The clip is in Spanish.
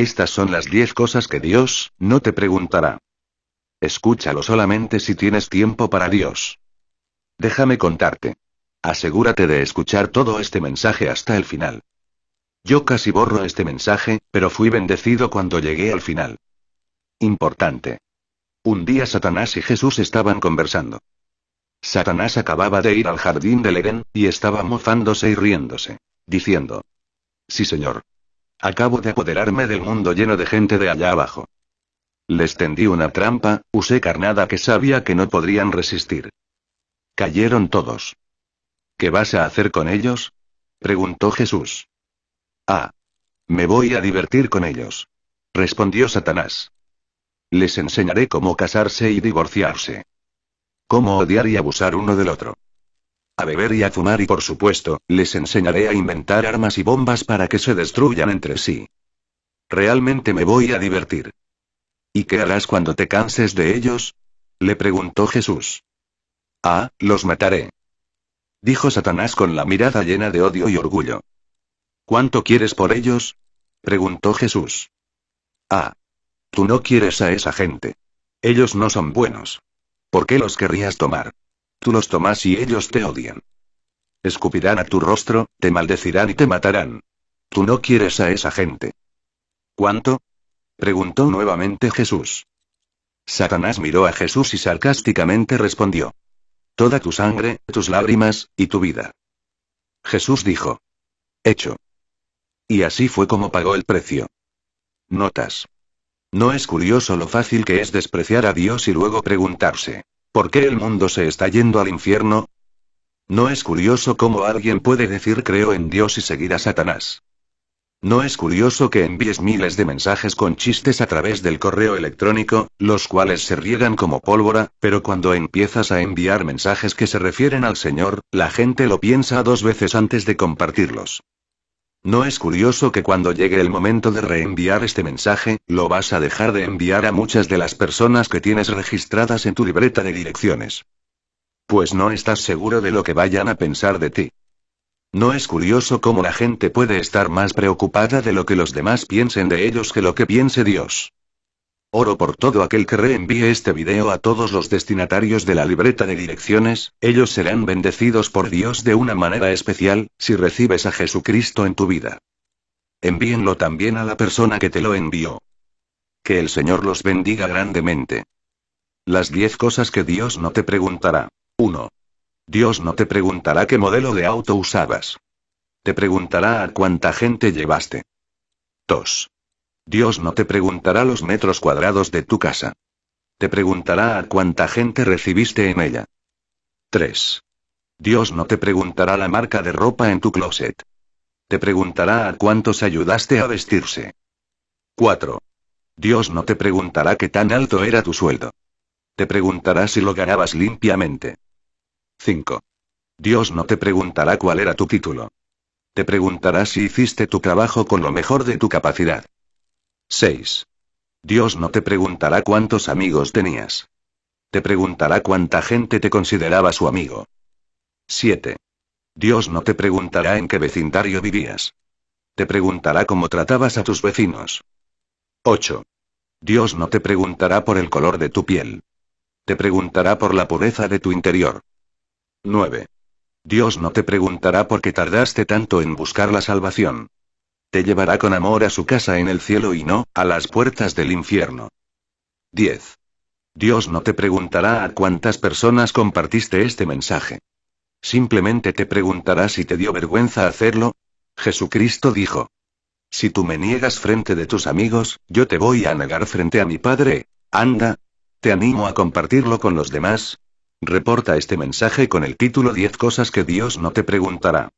Estas son las diez cosas que Dios, no te preguntará. Escúchalo solamente si tienes tiempo para Dios. Déjame contarte. Asegúrate de escuchar todo este mensaje hasta el final. Yo casi borro este mensaje, pero fui bendecido cuando llegué al final. Importante. Un día Satanás y Jesús estaban conversando. Satanás acababa de ir al jardín del Edén, y estaba mofándose y riéndose, diciendo, Sí señor, Acabo de apoderarme del mundo lleno de gente de allá abajo. Les tendí una trampa, usé carnada que sabía que no podrían resistir. Cayeron todos. ¿Qué vas a hacer con ellos? preguntó Jesús. Ah. Me voy a divertir con ellos. respondió Satanás. Les enseñaré cómo casarse y divorciarse. Cómo odiar y abusar uno del otro a beber y a fumar y por supuesto, les enseñaré a inventar armas y bombas para que se destruyan entre sí. Realmente me voy a divertir. ¿Y qué harás cuando te canses de ellos? le preguntó Jesús. Ah, los mataré. Dijo Satanás con la mirada llena de odio y orgullo. ¿Cuánto quieres por ellos? preguntó Jesús. Ah. Tú no quieres a esa gente. Ellos no son buenos. ¿Por qué los querrías tomar? Tú los tomas y ellos te odian. Escupirán a tu rostro, te maldecirán y te matarán. Tú no quieres a esa gente. ¿Cuánto? preguntó nuevamente Jesús. Satanás miró a Jesús y sarcásticamente respondió. Toda tu sangre, tus lágrimas, y tu vida. Jesús dijo. Hecho. Y así fue como pagó el precio. Notas. No es curioso lo fácil que es despreciar a Dios y luego preguntarse, ¿Por qué el mundo se está yendo al infierno? No es curioso cómo alguien puede decir creo en Dios y seguir a Satanás. No es curioso que envíes miles de mensajes con chistes a través del correo electrónico, los cuales se riegan como pólvora, pero cuando empiezas a enviar mensajes que se refieren al Señor, la gente lo piensa dos veces antes de compartirlos. ¿No es curioso que cuando llegue el momento de reenviar este mensaje, lo vas a dejar de enviar a muchas de las personas que tienes registradas en tu libreta de direcciones? Pues no estás seguro de lo que vayan a pensar de ti. ¿No es curioso cómo la gente puede estar más preocupada de lo que los demás piensen de ellos que lo que piense Dios? Oro por todo aquel que reenvíe este video a todos los destinatarios de la libreta de direcciones, ellos serán bendecidos por Dios de una manera especial, si recibes a Jesucristo en tu vida. Envíenlo también a la persona que te lo envió. Que el Señor los bendiga grandemente. Las 10 cosas que Dios no te preguntará. 1. Dios no te preguntará qué modelo de auto usabas. Te preguntará a cuánta gente llevaste. 2. Dios no te preguntará los metros cuadrados de tu casa. Te preguntará a cuánta gente recibiste en ella. 3. Dios no te preguntará la marca de ropa en tu closet. Te preguntará a cuántos ayudaste a vestirse. 4. Dios no te preguntará qué tan alto era tu sueldo. Te preguntará si lo ganabas limpiamente. 5. Dios no te preguntará cuál era tu título. Te preguntará si hiciste tu trabajo con lo mejor de tu capacidad. 6. Dios no te preguntará cuántos amigos tenías. Te preguntará cuánta gente te consideraba su amigo. 7. Dios no te preguntará en qué vecindario vivías. Te preguntará cómo tratabas a tus vecinos. 8. Dios no te preguntará por el color de tu piel. Te preguntará por la pureza de tu interior. 9. Dios no te preguntará por qué tardaste tanto en buscar la salvación. Te llevará con amor a su casa en el cielo y no, a las puertas del infierno. 10. Dios no te preguntará a cuántas personas compartiste este mensaje. Simplemente te preguntará si te dio vergüenza hacerlo. Jesucristo dijo. Si tú me niegas frente de tus amigos, yo te voy a negar frente a mi Padre. Anda. Te animo a compartirlo con los demás. Reporta este mensaje con el título 10 cosas que Dios no te preguntará.